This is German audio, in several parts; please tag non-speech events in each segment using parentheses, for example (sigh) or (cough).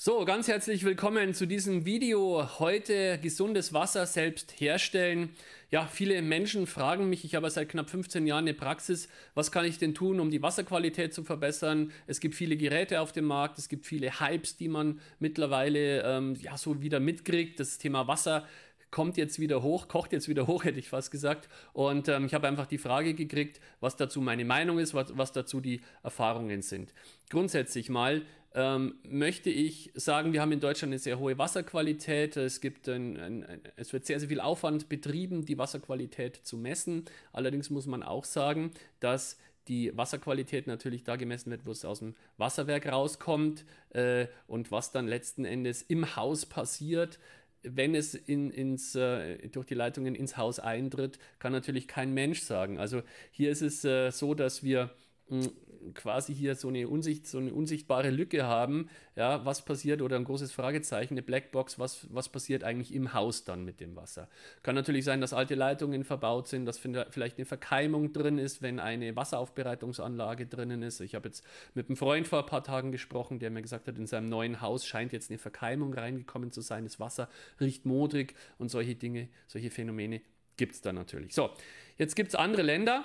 So, ganz herzlich willkommen zu diesem Video. Heute gesundes Wasser selbst herstellen. Ja, viele Menschen fragen mich, ich habe seit knapp 15 Jahren eine Praxis, was kann ich denn tun, um die Wasserqualität zu verbessern? Es gibt viele Geräte auf dem Markt, es gibt viele Hypes, die man mittlerweile ähm, ja so wieder mitkriegt. Das Thema Wasser kommt jetzt wieder hoch, kocht jetzt wieder hoch, (laughs) hätte ich fast gesagt. Und ähm, ich habe einfach die Frage gekriegt, was dazu meine Meinung ist, was, was dazu die Erfahrungen sind. Grundsätzlich mal ähm, möchte ich sagen, wir haben in Deutschland eine sehr hohe Wasserqualität. Es, gibt ein, ein, ein, es wird sehr, sehr viel Aufwand betrieben, die Wasserqualität zu messen. Allerdings muss man auch sagen, dass die Wasserqualität natürlich da gemessen wird, wo es aus dem Wasserwerk rauskommt äh, und was dann letzten Endes im Haus passiert, wenn es in, ins, äh, durch die Leitungen ins Haus eintritt, kann natürlich kein Mensch sagen. Also hier ist es äh, so, dass wir mm, quasi hier so eine, Unsicht, so eine unsichtbare Lücke haben, ja, was passiert oder ein großes Fragezeichen, eine Blackbox, was, was passiert eigentlich im Haus dann mit dem Wasser. Kann natürlich sein, dass alte Leitungen verbaut sind, dass vielleicht eine Verkeimung drin ist, wenn eine Wasseraufbereitungsanlage drinnen ist. Ich habe jetzt mit einem Freund vor ein paar Tagen gesprochen, der mir gesagt hat, in seinem neuen Haus scheint jetzt eine Verkeimung reingekommen zu sein, das Wasser riecht modrig und solche Dinge, solche Phänomene gibt es da natürlich. So, jetzt gibt es andere Länder,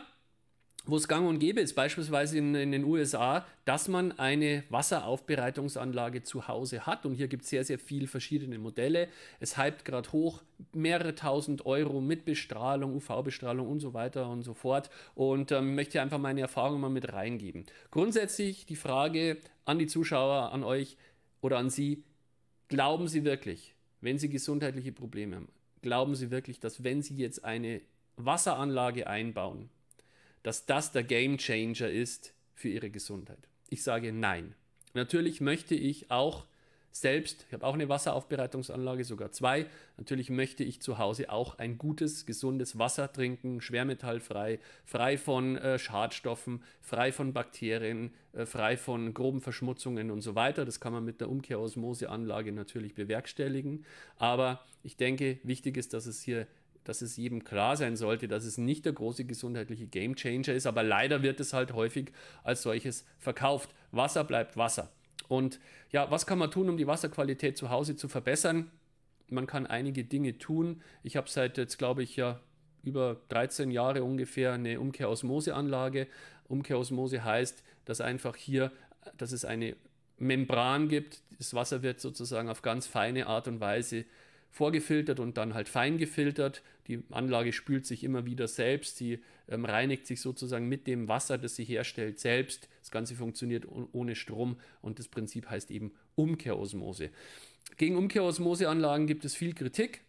wo es gang und gäbe ist, beispielsweise in, in, den USA, dass man eine Wasseraufbereitungsanlage zu Hause hat. Und hier gibt es sehr, sehr viele verschiedene Modelle. Es hypt gerade hoch, mehrere tausend Euro mit Bestrahlung, UV-Bestrahlung und so weiter und so fort. Und ähm, möchte hier einfach meine Erfahrung mal mit reingeben. Grundsätzlich die Frage an die Zuschauer, an euch oder an Sie, glauben Sie wirklich, wenn Sie gesundheitliche Probleme haben, glauben Sie wirklich, dass wenn Sie jetzt eine Wasseranlage einbauen, dass das der Game Changer ist für ihre Gesundheit. Ich sage nein. Natürlich möchte ich auch selbst, ich habe auch eine Wasseraufbereitungsanlage, sogar zwei, natürlich möchte ich zu Hause auch ein gutes, gesundes Wasser trinken, schwermetallfrei, frei von äh, Schadstoffen, frei von Bakterien, äh, frei von groben Verschmutzungen und so weiter. Das kann man mit der Umkehrosmoseanlage natürlich bewerkstelligen. Aber ich denke, wichtig ist, dass es hier dass es jedem klar sein sollte, dass es nicht der große gesundheitliche Gamechanger ist, aber leider wird es halt häufig als solches verkauft. Wasser bleibt Wasser. Und ja, was kann man tun, um die Wasserqualität zu Hause zu verbessern? Man kann einige Dinge tun. Ich habe seit jetzt, glaube ich, ja über 13 Jahre ungefähr eine Umkehrosmoseanlage. Umkehrosmose heißt, dass einfach hier, dass es eine Membran gibt. Das Wasser wird sozusagen auf ganz feine Art und Weise vorgefiltert und dann halt fein gefiltert. Die Anlage spült sich immer wieder selbst, sie ähm, reinigt sich sozusagen mit dem Wasser, das sie herstellt, selbst. Das Ganze funktioniert ohne Strom und das Prinzip heißt eben Umkehrosmose. Gegen Umkehrosmoseanlagen gibt es viel Kritik,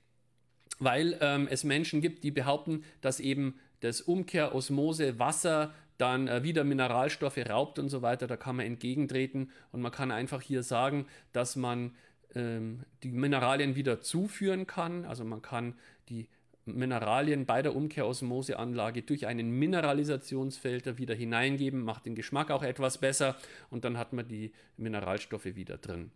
weil ähm, es Menschen gibt, die behaupten, dass eben das Umkehrosmose-Wasser dann äh, wieder Mineralstoffe raubt und so weiter. Da kann man entgegentreten und man kann einfach hier sagen, dass man ähm, die Mineralien wieder zuführen kann. Also man kann die Mineralien bei der Umkehrosmoseanlage durch einen Mineralisationsfilter wieder hineingeben, macht den Geschmack auch etwas besser und dann hat man die Mineralstoffe wieder drin.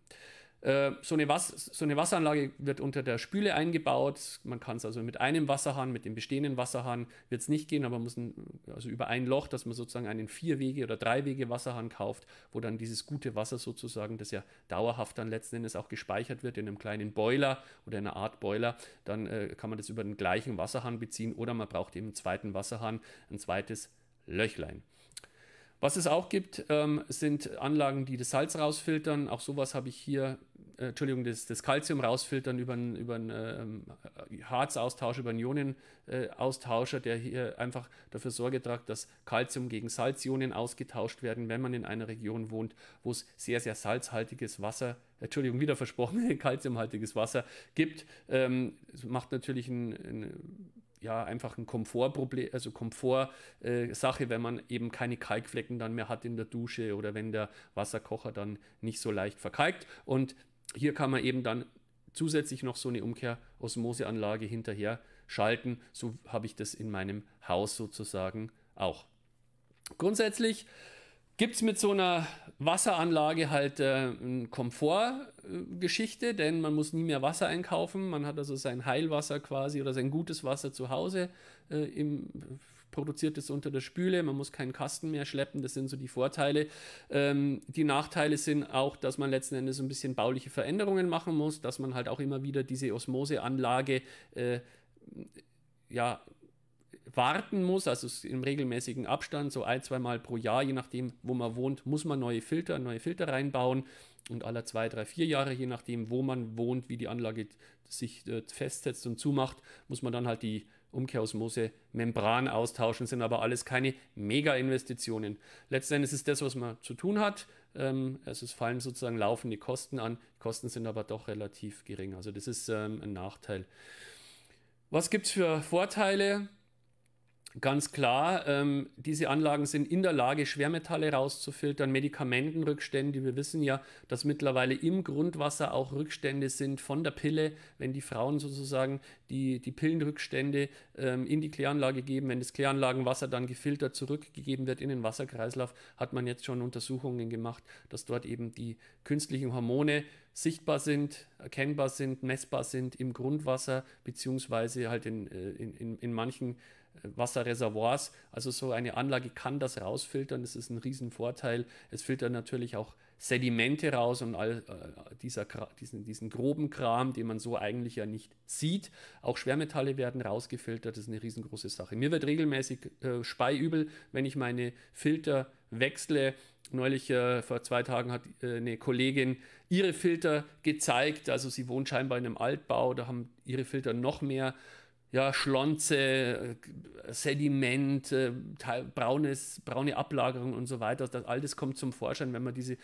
Äh, so eine, Was so eine Wasseranlage wird unter der Spüle eingebaut. Man kann es also mit einem Wasserhahn, mit dem bestehenden Wasserhahn wird es nicht gehen, aber man muss ein, also über ein Loch, dass man sozusagen einen Vierwege- oder Dreiwege Wasserhahn kauft, wo dann dieses gute Wasser sozusagen, das ja dauerhaft dann letzten Endes auch gespeichert wird in einem kleinen Boiler oder einer Art Boiler, dann äh, kann man das über den gleichen Wasserhahn beziehen oder man braucht eben einen zweiten Wasserhahn, ein zweites Löchlein. Was es auch gibt, ähm, sind Anlagen, die das Salz rausfiltern. Auch sowas habe ich hier, äh, Entschuldigung, das, das Calcium rausfiltern über einen, über einen ähm, äh, Harzaustausch, über einen Ionenaustauscher, äh, der hier einfach dafür Sorge tragt, dass Calcium gegen Salzionen ausgetauscht werden, wenn man in einer Region wohnt, wo es sehr, sehr salzhaltiges Wasser Entschuldigung, wieder versprochen, (laughs) kalziumhaltiges Wasser gibt. Ähm, macht natürlich ein, einen ja einfach ein Komfortproblem, also Komfortsache, äh, wenn man eben keine Kalkflecken dann mehr hat in der Dusche oder wenn der Wasserkocher dann nicht so leicht verkalkt. Und hier kann man eben dann zusätzlich noch so eine Umkehr-Osmoseanlage hinterher schalten. So habe ich das in meinem Haus sozusagen auch. Grundsätzlich gibt es mit so einer Wasseranlage halt äh, eine Komfortgeschichte, denn man muss nie mehr Wasser einkaufen. Man hat also sein Heilwasser quasi oder sein gutes Wasser zu Hause äh, im, produziert es unter der Spüle, man muss keinen Kasten mehr schleppen, das sind so die Vorteile. Ähm, die Nachteile sind auch, dass man letzten Endes ein bisschen bauliche Veränderungen machen muss, dass man halt auch immer wieder diese Osmoseanlage äh, ja, warten muss, also im regelmäßigen Abstand, so ein, zweimal pro Jahr, je nachdem, wo man wohnt, muss man neue Filter, neue Filter reinbauen und alle zwei, drei, vier Jahre, je nachdem, wo man wohnt, wie die Anlage sich äh, festsetzt und zumacht, muss man dann halt die Umkehrosmose Membran austauschen, sind aber alles keine Mega-Investitionen. Letztendlich ist das, was man zu tun hat. also es fallen sozusagen laufende Kosten an. Die Kosten sind aber doch relativ gering. Also das ist ähm, ein Nachteil. Was gibt es für Vorteile? ganz klar, ähm, diese Anlagen sind in der Lage, Schwermetalle rauszufiltern, Medikamentenrückstände. Wir wissen ja, dass mittlerweile im Grundwasser auch Rückstände sind von der Pille, wenn die Frauen sozusagen die, die Pillenrückstände ähm, in die Kläranlage geben, wenn das Kläranlagenwasser dann gefiltert zurückgegeben wird in den Wasserkreislauf, hat man jetzt schon Untersuchungen gemacht, dass dort eben die künstlichen Hormone sichtbar sind, erkennbar sind, messbar sind im Grundwasser, beziehungsweise halt in, äh, in, in, in manchen Wasserreservoirs. Also so eine Anlage kann das rausfiltern. Das ist ein Riesenvorteil. Es filtert natürlich auch Sedimente raus und all äh, dieser, diesen, diesen groben Kram, den man so eigentlich ja nicht sieht. Auch Schwermetalle werden rausgefiltert. Das ist eine riesengroße Sache. Mir wird regelmäßig äh, Speiübel, wenn ich meine Filter wechsle. Neulich äh, vor zwei Tagen hat äh, eine Kollegin ihre Filter gezeigt. Also sie wohnt scheinbar in einem Altbau, da haben ihre Filter noch mehr ja, Schlonze, äh, Sediment, äh, braunes, braune Ablagerung und so weiter. Das, all das kommt zum Vorschein, wenn man diese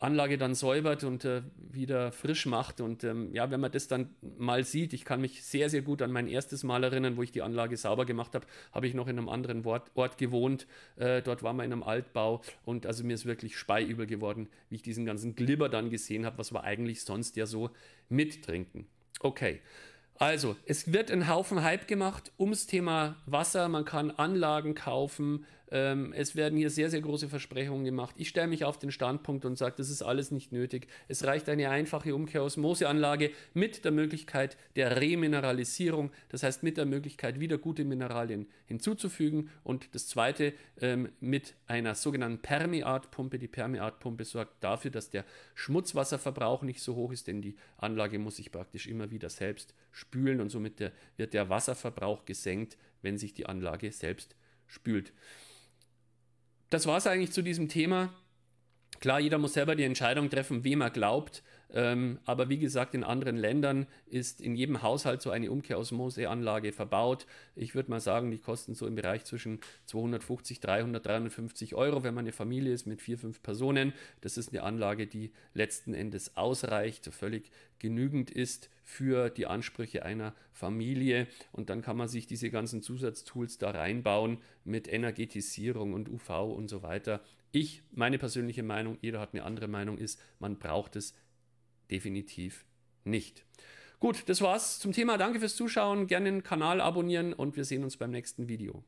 Anlage dann säubert und äh, wieder frisch macht. Und ähm, ja, wenn man das dann mal sieht, ich kann mich sehr, sehr gut an mein erstes Mal erinnern, wo ich die Anlage sauber gemacht habe, habe ich noch in einem anderen Ort, Ort gewohnt. Äh, dort war man in einem Altbau und also mir ist wirklich speiübel geworden, wie ich diesen ganzen Glibber dann gesehen habe, was wir eigentlich sonst ja so mittrinken. Okay. Also, es wird ein Haufen Hype gemacht ums Thema Wasser. Man kann Anlagen kaufen, ähm, es werden hier sehr, sehr große Versprechungen gemacht. Ich stelle mich auf den Standpunkt und sage, das ist alles nicht nötig. Es reicht eine einfache Umkehrosmoseanlage mit der Möglichkeit der Remineralisierung, das heißt mit der Möglichkeit, wieder gute Mineralien hinzuzufügen. Und das Zweite ähm, mit einer sogenannten Permeatpumpe. Die Permeatpumpe sorgt dafür, dass der Schmutzwasserverbrauch nicht so hoch ist, denn die Anlage muss sich praktisch immer wieder selbst spülen und somit der, wird der Wasserverbrauch gesenkt, wenn sich die Anlage selbst spült das war es eigentlich zu diesem Thema. Klar, jeder muss selber die Entscheidung treffen, wem er glaubt. Ähm, aber wie gesagt, in anderen Ländern ist in jedem Haushalt so eine Umkehrosmoseanlage verbaut. Ich würde mal sagen, die kosten so im Bereich zwischen 250, 300, 350 Euro, wenn man eine Familie ist mit vier, fünf Personen. Das ist eine Anlage, die letzten Endes ausreicht, völlig genügend ist für die Ansprüche einer Familie. Und dann kann man sich diese ganzen Zusatztools da reinbauen mit Energetisierung und UV und so weiter. Ich, meine persönliche Meinung, jeder hat eine andere Meinung, ist, man braucht es definitiv nicht. Gut, das war's zum Thema. Danke fürs Zuschauen. Gerne den Kanal abonnieren und wir sehen uns beim nächsten Video.